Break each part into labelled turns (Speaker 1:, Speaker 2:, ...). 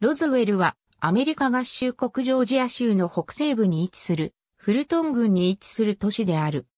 Speaker 1: ロズウェルはアメリカ合衆国ジョージア州の北西部に位置するフルトン郡に位置する都市である。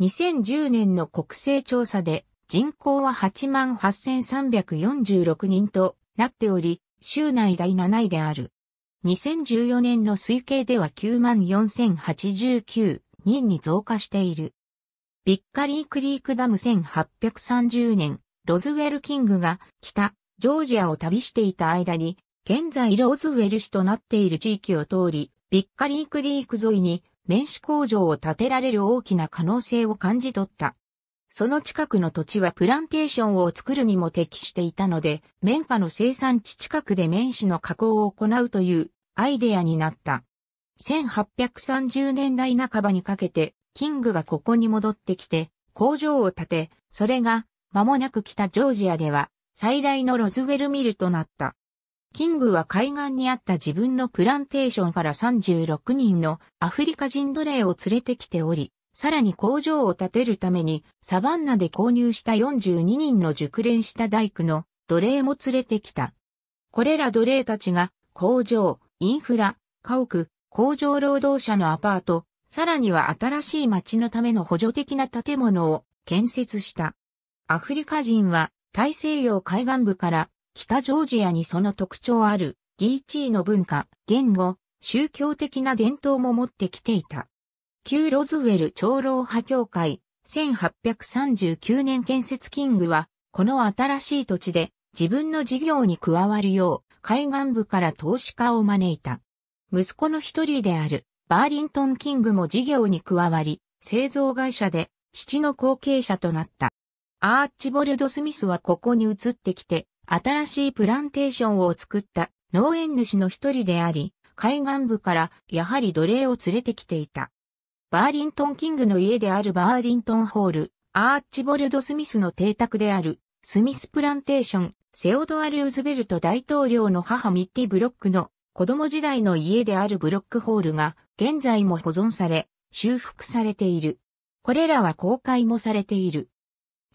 Speaker 1: 2010年の国勢調査で人口は88,346人となっており、州内第7位である。2014年の推計では94,089人に増加している。ビッカリークリークダム1830年、ロズウェルキングが北、ジョージアを旅していた間に現在ローズウェル市となっている地域を通り、ビッカリークリーク沿いに綿糸工場を建てられる大きな可能性を感じ取った。その近くの土地はプランテーションを作るにも適していたので、綿花の生産地近くで綿糸の加工を行うというアイデアになった。1830年代半ばにかけて、キングがここに戻ってきて、工場を建て、それが間もなく北ジョージアでは最大のロズウェルミルとなった。キングは海岸にあった自分のプランテーションから36人のアフリカ人奴隷を連れてきており、さらに工場を建てるためにサバンナで購入した42人の熟練した大工の奴隷も連れてきた。これら奴隷たちが工場、インフラ、家屋、工場労働者のアパート、さらには新しい町のための補助的な建物を建設した。アフリカ人は大西洋海岸部から北ジョージアにその特徴あるギーチーの文化、言語、宗教的な伝統も持ってきていた。旧ロズウェル長老派教会、1839年建設キングは、この新しい土地で自分の事業に加わるよう、海岸部から投資家を招いた。息子の一人である、バーリントン・キングも事業に加わり、製造会社で父の後継者となった。アーチボルド・スミスはここに移ってきて、新しいプランテーションを作った農園主の一人であり、海岸部からやはり奴隷を連れてきていた。バーリントンキングの家であるバーリントンホール、アーチボルド・スミスの邸宅である、スミスプランテーション、セオドア・ルーズベルト大統領の母ミッティ・ブロックの子供時代の家であるブロックホールが現在も保存され、修復されている。これらは公開もされている。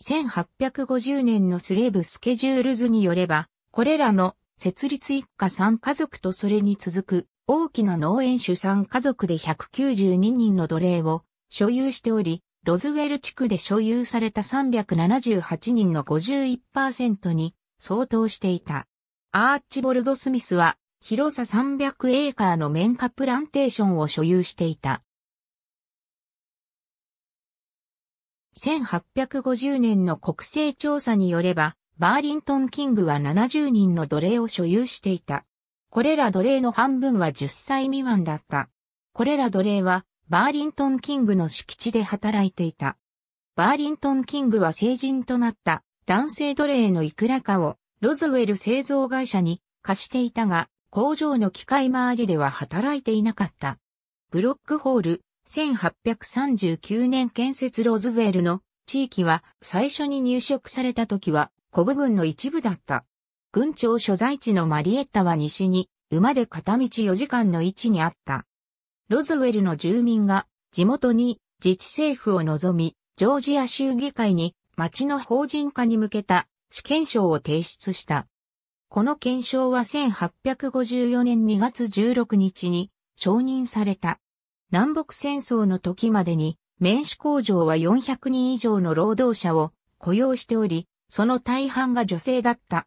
Speaker 1: 1850年のスレーブスケジュール図によれば、これらの設立一家三家族とそれに続く大きな農園主三家族で192人の奴隷を所有しており、ロズウェル地区で所有された378人の51%に相当していた。アーチボルド・スミスは広さ300エーカーの綿花プランテーションを所有していた。1850年の国勢調査によれば、バーリントンキングは70人の奴隷を所有していた。これら奴隷の半分は10歳未満だった。これら奴隷は、バーリントンキングの敷地で働いていた。バーリントンキングは成人となった男性奴隷のいくらかをロズウェル製造会社に貸していたが、工場の機械周りでは働いていなかった。ブロックホール、1839年建設ロズウェルの地域は最初に入植された時はコブ軍の一部だった。軍庁所在地のマリエッタは西に馬で片道4時間の位置にあった。ロズウェルの住民が地元に自治政府を望み、ジョージア州議会に町の法人化に向けた主権証を提出した。この検証は1854年2月16日に承認された。南北戦争の時までに、名刺工場は400人以上の労働者を雇用しており、その大半が女性だった。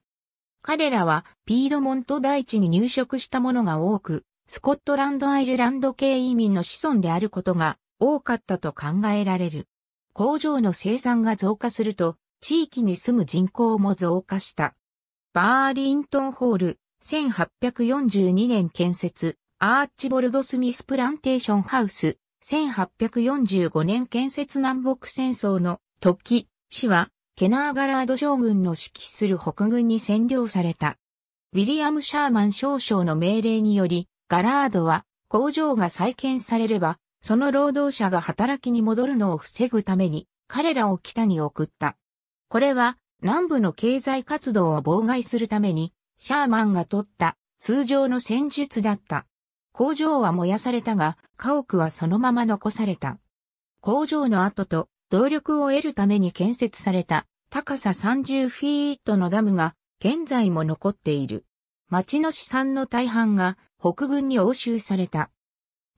Speaker 1: 彼らはピードモント大地に入植した者が多く、スコットランドアイルランド系移民の子孫であることが多かったと考えられる。工場の生産が増加すると、地域に住む人口も増加した。バーリントンホール、1842年建設、アーチボルド・スミス・プランテーション・ハウス、1845年建設南北戦争の時、市は、ケナーガラード将軍の指揮する北軍に占領された。ウィリアム・シャーマン少将の命令により、ガラードは工場が再建されれば、その労働者が働きに戻るのを防ぐために、彼らを北に送った。これは、南部の経済活動を妨害するために、シャーマンが取った通常の戦術だった。工場は燃やされたが、家屋はそのまま残された。工場の跡と動力を得るために建設された高さ30フィートのダムが現在も残っている。町の資産の大半が北軍に押収された。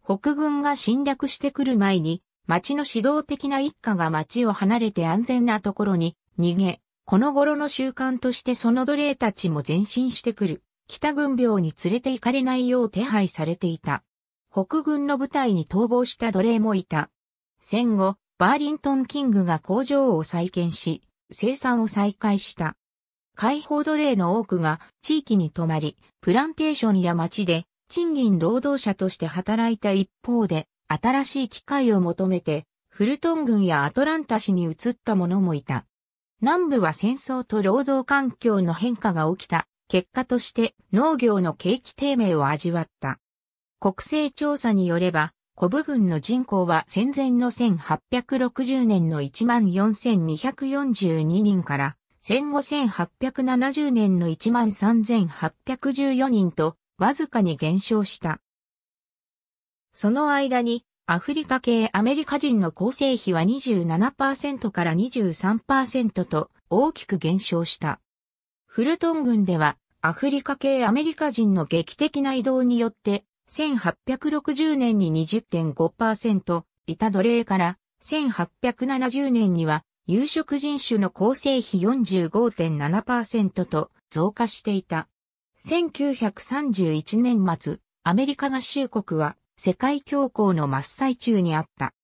Speaker 1: 北軍が侵略してくる前に、町の指導的な一家が町を離れて安全なところに逃げ、この頃の習慣としてその奴隷たちも前進してくる。北軍病に連れて行かれないよう手配されていた。北軍の部隊に逃亡した奴隷もいた。戦後、バーリントン・キングが工場を再建し、生産を再開した。解放奴隷の多くが地域に泊まり、プランテーションや町で賃金労働者として働いた一方で、新しい機会を求めて、フルトン郡やアトランタ市に移った者もいた。南部は戦争と労働環境の変化が起きた結果として農業の景気低迷を味わった。国勢調査によれば、古部郡の人口は戦前の1860年の14,242人から、戦後1870年の13,814人と、わずかに減少した。その間に、アフリカ系アメリカ人の構成比は27%から23%と大きく減少した。フルトン郡ではアフリカ系アメリカ人の劇的な移動によって1860年に20.5%いた奴隷から1870年には有色人種の構成比45.7%と増加していた。1931年末、アメリカ合衆国は世界恐慌の真っ最中にあった。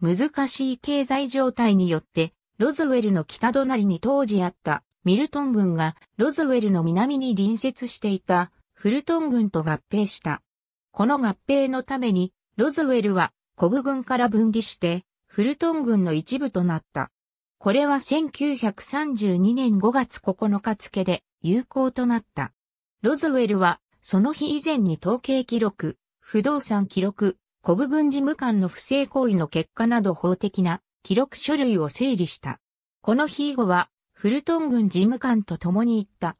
Speaker 1: 難しい経済状態によってロズウェルの北隣に当時あったミルトン軍がロズウェルの南に隣接していたフルトン軍と合併した。この合併のためにロズウェルはコブ軍から分離してフルトン軍の一部となった。これは1932年5月9日付で有効となった。ロズウェルはその日以前に統計記録、不動産記録、コブ軍事務官の不正行為の結果など法的な記録書類を整理した。この日以後は、フルトン軍事務官と共に行った。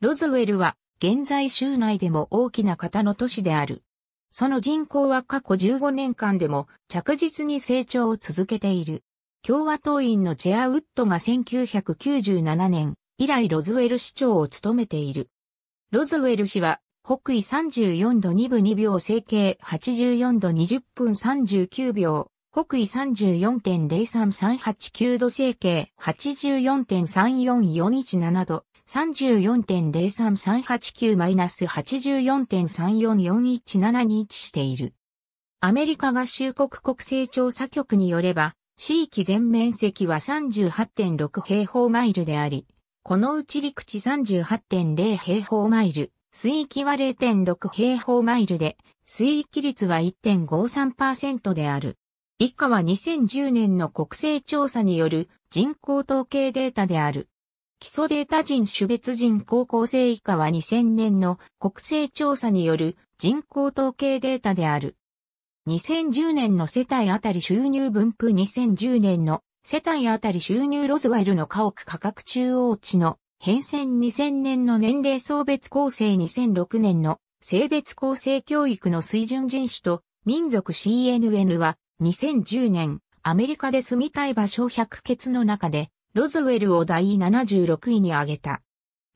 Speaker 1: ロズウェルは、現在州内でも大きな方の都市である。その人口は過去15年間でも着実に成長を続けている。共和党員のジェア・ウッドが1997年以来ロズウェル市長を務めている。ロズウェル氏は北緯34度2分2秒整形84度20分39秒北緯34.03389度西形84.34417度3 4 0 3 3 8 9 8 4 3 4 4 1 7位置している。アメリカ合衆国国勢調査局によれば、地域全面積は38.6平方マイルであり、このうち陸地38.0平方マイル、水域は0.6平方マイルで、水域率は1.53%である。以下は2010年の国勢調査による人口統計データである。基礎データ人種別人高校生以下は2000年の国勢調査による人口統計データである。2010年の世帯あたり収入分布2010年の世帯あたり収入ロスワイルの家屋価格中央値の変遷2000年の年齢層別構成2006年の性別構成教育の水準人種と民族 CNN は2010年、アメリカで住みたい場所100決の中で、ロズウェルを第76位に挙げた。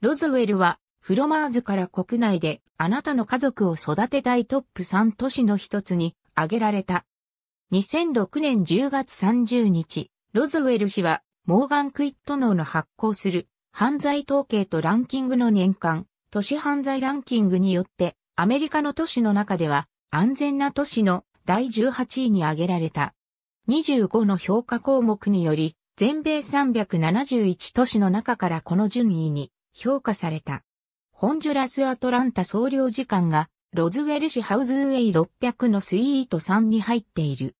Speaker 1: ロズウェルは、フロマーズから国内であなたの家族を育てたいトップ3都市の一つに挙げられた。2006年10月30日、ロズウェル氏は、モーガン・クイットノーの発行する犯罪統計とランキングの年間、都市犯罪ランキングによって、アメリカの都市の中では安全な都市の第18位に挙げられた。25の評価項目により、全米371都市の中からこの順位に評価された。ホンジュラス・アトランタ総領事館が、ロズウェル市ハウズウェイ600のスイート3に入っている。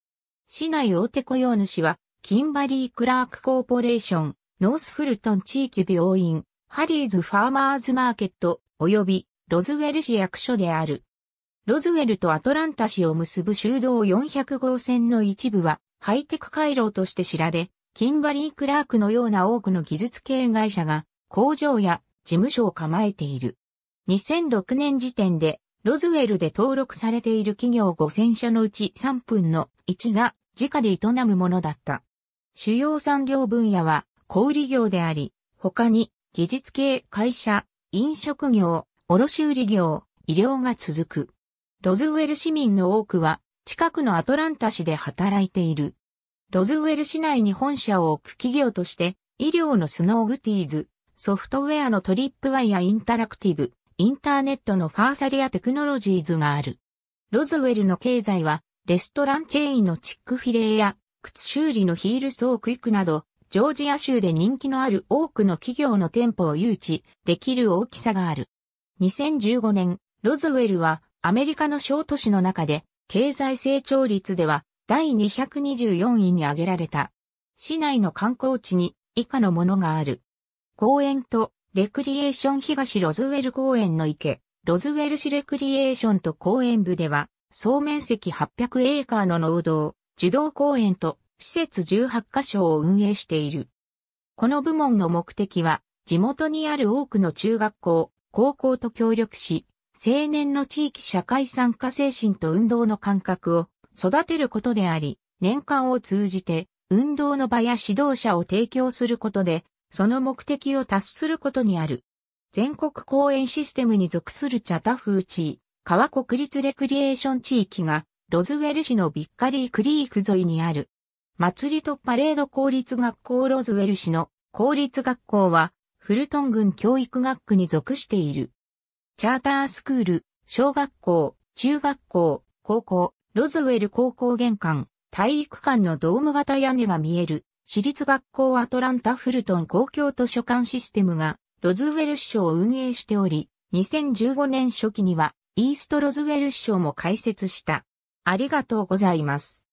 Speaker 1: 市内大手雇用主は、キンバリー・クラーク・コーポレーション、ノースフルトン地域病院、ハリーズ・ファーマーズ・マーケット、及び、ロズウェル市役所である。ロズウェルとアトランタ市を結ぶ修道400号線の一部は、ハイテク回廊として知られ、キンバリー・クラークのような多くの技術系会社が、工場や事務所を構えている。2006年時点で、ロズウェルで登録されている企業5000社のうち3分の1が自家で営むものだった。主要産業分野は小売業であり、他に技術系会社、飲食業、卸売業、医療が続く。ロズウェル市民の多くは近くのアトランタ市で働いている。ロズウェル市内に本社を置く企業として医療のスノーグティーズ、ソフトウェアのトリップワイヤインタラクティブ、インターネットのファーサリアテクノロジーズがある。ロズウェルの経済はレストランチェーンのチックフィレや靴修理のヒールソークイクなど、ジョージア州で人気のある多くの企業の店舗を誘致できる大きさがある。2015年、ロズウェルはアメリカの小都市の中で、経済成長率では第224位に挙げられた。市内の観光地に以下のものがある。公園とレクリエーション東ロズウェル公園の池、ロズウェル市レクリエーションと公園部では、総面積800エーカーの農道、児童公園と施設18カ所を運営している。この部門の目的は、地元にある多くの中学校、高校と協力し、青年の地域社会参加精神と運動の感覚を育てることであり、年間を通じて運動の場や指導者を提供することで、その目的を達することにある。全国公園システムに属するチャタフーチー、川国立レクリエーション地域が、ロズウェル市のビッカリークリーク沿いにある。祭りとパレード公立学校ロズウェル市の公立学校は、フルトン郡教育学区に属している。チャータースクール、小学校、中学校、高校、ロズウェル高校玄関、体育館のドーム型屋根が見える、私立学校アトランタフルトン公共図書館システムが、ロズウェル市を運営しており、2015年初期には、イーストロズウェル市をも開設した。ありがとうございます。